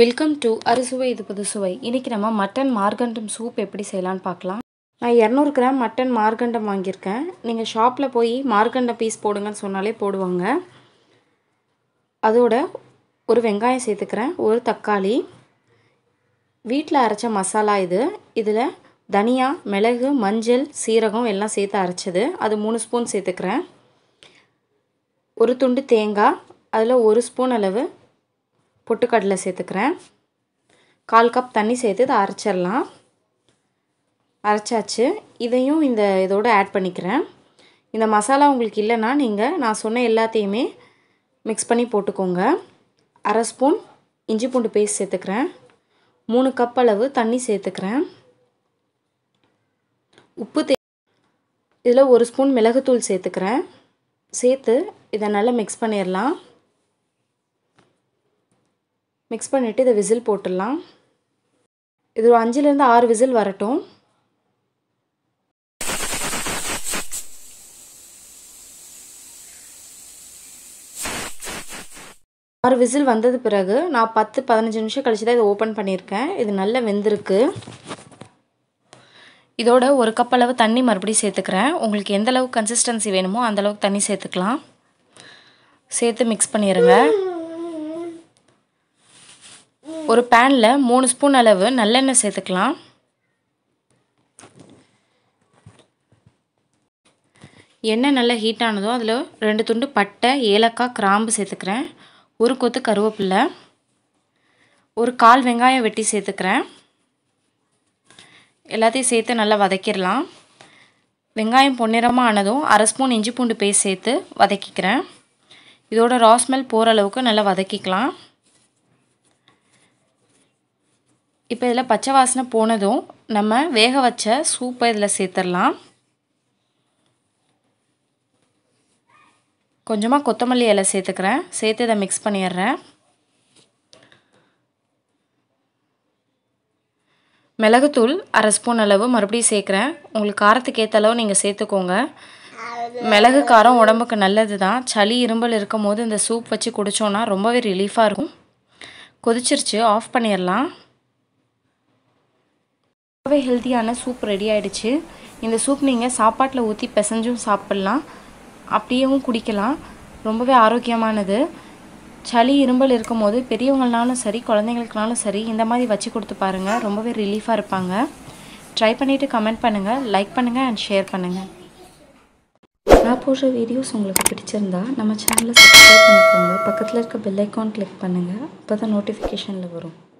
welcome to அறுசுவை இது புது சுவை இன்றைக்கி நம்ம மட்டன் மார்கண்டம் சூப் எப்படி செய்யலான்னு பார்க்கலாம் நான் இரநூறு கிராம் மட்டன் மார்கண்டம் வாங்கியிருக்கேன் நீங்கள் ஷாப்பில் போய் மார்கண்டம் பீஸ் போடுங்கன்னு சொன்னாலே போடுவாங்க அதோட ஒரு வெங்காயம் சேர்த்துக்கிறேன் ஒரு தக்காளி வீட்டில் அரைச்ச மசாலா இது இதில் தனியா மிளகு மஞ்சள் சீரகம் எல்லாம் சேர்த்து அரைச்சது அது மூணு ஸ்பூன் சேர்த்துக்கிறேன் ஒரு துண்டு தேங்காய் அதில் ஒரு ஸ்பூன் அளவு பொட்டுக்கடலை சேர்த்துக்கிறேன் கால் கப் தண்ணி சேர்த்து இதை அரைச்சிடலாம் அரைச்சாச்சு இதையும் இந்த இதோடு ஆட் பண்ணிக்கிறேன் இந்த மசாலா உங்களுக்கு இல்லைன்னா நீங்கள் நான் சொன்ன எல்லாத்தையுமே மிக்ஸ் பண்ணி போட்டுக்கோங்க அரை ஸ்பூன் இஞ்சி பூண்டு பேஸ்ட் சேர்த்துக்கிறேன் மூணு கப் அளவு தண்ணி சேர்த்துக்கிறேன் உப்பு தே இதில் ஒரு ஸ்பூன் மிளகுத்தூள் சேர்த்துக்கிறேன் சேர்த்து இதை நல்லா மிக்ஸ் பண்ணிடலாம் மிக்ஸ் பண்ணிவிட்டு இதை விசில் போட்டுடலாம் இது ஒரு அஞ்சுலேருந்து ஆறு விசில் வரட்டும் ஆறு விசில் வந்தது பிறகு நான் பத்து பதினஞ்சு நிமிஷம் கழிச்சு தான் இதை ஓப்பன் பண்ணியிருக்கேன் இது நல்லா வெந்திருக்கு இதோட ஒரு கப் அளவு தண்ணி மறுபடியும் சேர்த்துக்கிறேன் உங்களுக்கு எந்த அளவுக்கு கன்சிஸ்டன்சி வேணுமோ அந்தளவுக்கு தண்ணி சேர்த்துக்கலாம் சேர்த்து மிக்ஸ் பண்ணிடுங்க ஒரு பேனில் மூணு ஸ்பூன் அளவு நல்லெண்ணெய் சேர்த்துக்கலாம் எண்ணெய் நல்லா ஹீட் ஆனதோ அதில் ரெண்டு துண்டு பட்டை ஏலக்காய் கிராம்பு சேர்த்துக்கிறேன் ஒரு கொத்து கருவேப்பில்லை ஒரு கால் வெங்காயம் வெட்டி சேர்த்துக்கிறேன் எல்லாத்தையும் சேர்த்து நல்லா வதக்கிடலாம் வெங்காயம் பொன்னிறமாக ஆனதும் அரை ஸ்பூன் இஞ்சி பூண்டு பேஸ்ட் சேர்த்து வதக்கிக்கிறேன் இதோட ராஸ்மெல் போகிற அளவுக்கு நல்லா வதக்கிக்கலாம் இப்போ இதில் பச்சை வாசனை போனதும் நம்ம வேக வச்ச சூப்பை இதில் சேர்த்துடலாம் கொஞ்சமாக கொத்தமல்லி இலை சேர்த்துக்கிறேன் சேர்த்து இதை மிக்ஸ் பண்ணிடுறேன் மிளகுத்தூள் அரை ஸ்பூன் அளவு மறுபடியும் சேர்க்குறேன் உங்களுக்கு காரத்துக்கு ஏற்ற அளவு நீங்கள் சேர்த்துக்கோங்க மிளகு காரம் உடம்புக்கு நல்லது தான் சளி இரும்பல் இருக்கும் போது இந்த சூப் வச்சு குடித்தோன்னா ரொம்பவே ரிலீஃபாக இருக்கும் கொதிச்சிருச்சு ஆஃப் பண்ணிடலாம் ரொம்பவே ஹெல்த்தியான சூப் ரெடி ஆகிடுச்சு இந்த சூப் நீங்கள் சாப்பாட்டில் ஊற்றி பிசைஞ்சும் சாப்பிட்லாம் அப்படியேவும் குடிக்கலாம் ரொம்பவே ஆரோக்கியமானது சளி இரும்பல் இருக்கும்போது பெரியவங்களாலும் சரி குழந்தைங்களுக்குனாலும் சரி இந்த மாதிரி வச்சு கொடுத்து பாருங்கள் ரொம்பவே ரிலீஃபாக இருப்பாங்க ட்ரை பண்ணிவிட்டு கமெண்ட் பண்ணுங்கள் லைக் பண்ணுங்கள் அண்ட் ஷேர் பண்ணுங்கள் நான் போடுற வீடியோஸ் உங்களுக்கு பிடிச்சிருந்தா நம்ம சேனலை சப்ஸ்கிரைப் பண்ணிக்கோங்க பக்கத்தில் இருக்க பெல் ஐக்கான் கிளிக் பண்ணுங்கள் அப்போ தான் நோட்டிஃபிகேஷனில் வரும்